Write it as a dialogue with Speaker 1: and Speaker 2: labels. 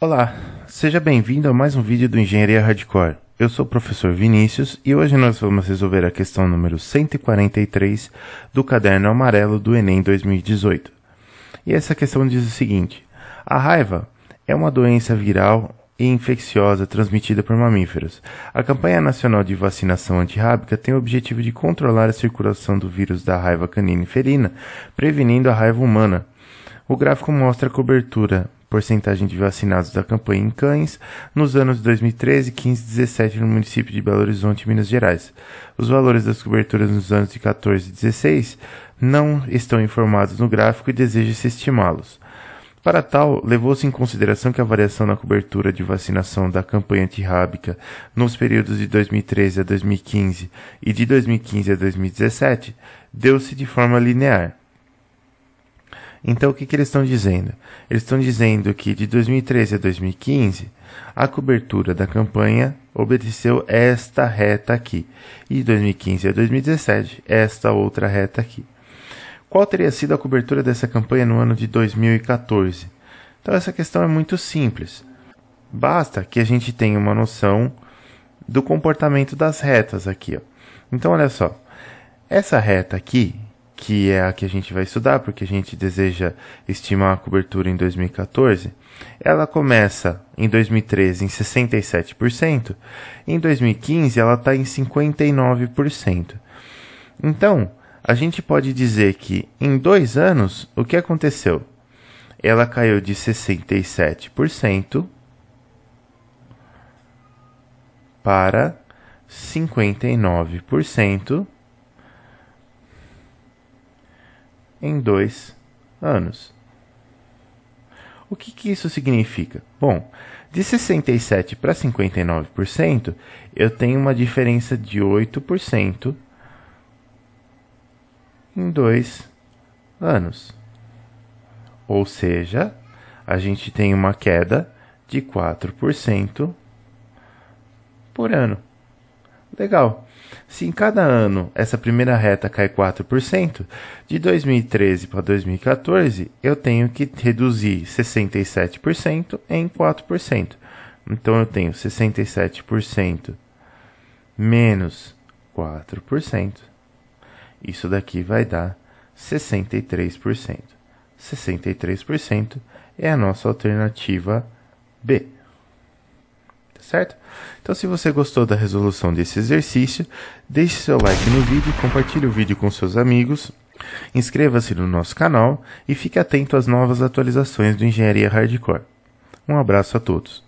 Speaker 1: Olá, seja bem-vindo a mais um vídeo do Engenharia Hardcore. Eu sou o professor Vinícius e hoje nós vamos resolver a questão número 143 do caderno amarelo do Enem 2018. E essa questão diz o seguinte: A raiva é uma doença viral e infecciosa transmitida por mamíferos. A campanha nacional de vacinação antirrábica tem o objetivo de controlar a circulação do vírus da raiva canina e felina, prevenindo a raiva humana. O gráfico mostra a cobertura porcentagem de vacinados da campanha em cães nos anos 2013, 15 e 17 no município de Belo Horizonte, Minas Gerais. Os valores das coberturas nos anos de 14 e 16 não estão informados no gráfico e deseja-se estimá-los. Para tal, levou-se em consideração que a variação na cobertura de vacinação da campanha antirrábica nos períodos de 2013 a 2015 e de 2015 a 2017 deu-se de forma linear então, o que, que eles estão dizendo? Eles estão dizendo que de 2013 a 2015, a cobertura da campanha obedeceu esta reta aqui, e de 2015 a 2017, esta outra reta aqui. Qual teria sido a cobertura dessa campanha no ano de 2014? Então, essa questão é muito simples. Basta que a gente tenha uma noção do comportamento das retas aqui. Ó. Então, olha só. Essa reta aqui, que é a que a gente vai estudar, porque a gente deseja estimar a cobertura em 2014, ela começa em 2013 em 67%, em 2015 ela está em 59%. Então, a gente pode dizer que em dois anos, o que aconteceu? Ela caiu de 67% para 59%. em dois anos. O que, que isso significa? Bom, de 67% para 59%, eu tenho uma diferença de 8% em dois anos. Ou seja, a gente tem uma queda de 4% por ano. Legal. Se em cada ano essa primeira reta cai 4%, de 2013 para 2014 eu tenho que reduzir 67% em 4%. Então eu tenho 67% menos 4%. Isso daqui vai dar 63%. 63% é a nossa alternativa B. Tá certo? Então se você gostou da resolução desse exercício, deixe seu like no vídeo, compartilhe o vídeo com seus amigos, inscreva-se no nosso canal e fique atento às novas atualizações do Engenharia Hardcore. Um abraço a todos.